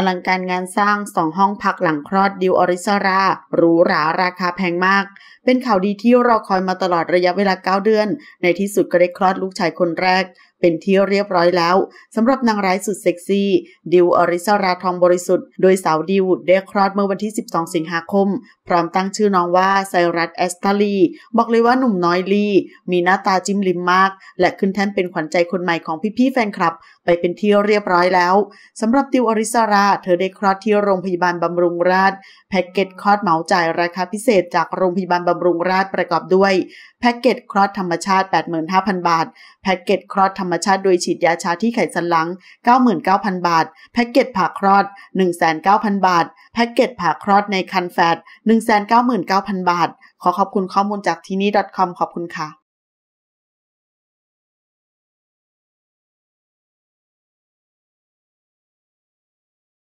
อลังการงานสร้างสองห้องพักหลังคลอดดิวอริสราหรูหราราคาแพงมาก เป็นข่าวดีที่รอคอยมาตลอดระยะเวลา 9 เดือน ในที่สุดก็ได้คลอดลูกชายคนแรกเป็นที่เรียบร้อยแล้วสำหรับนางร้ายสุดเซ็กซี่ดิวอริสราทองบริสุทธิ์โดยสาวดิว ได้คลอดเมื่อวันที่ 12 สิงหาคม พร้อมตั้งชื่อน้องว่าไซรัสแอสตาลี บอกเลยว่าหนุ่มน้อยลีมีหน้าตาจิ้มลิมมาก และขึ้นแท่นเป็นขวัญใจคนใหม่ของพี่ๆแฟนคลับ ไปเป็นที่เรียบร้อยแล้วสำหรับดิวอริสรา เธอได้คลอดที่โรงพยาบาลบำรุงราษฎร์แพ็กเกจคลอดเหมาจ่ายราคาพิเศษ จากโรงพยาบาลบำรุงราษฎร์ประกอบด้วยแพ็กเกจคลอดธรรมชาติ 85,000 บาท แพ็กเกจคลอดธรรมรมชาติโดยฉีดยาชาที่ไขสันหลัง 99,000 บาท แพ็กเกจผ่าคลอด 1,900 0 บาท แพ็กเกจผ่าคลอดในคันแฟด1,99,000 บาท ขอขอบคุณข้อมูลจากทีนี้ .com ขอบคุณค่ะ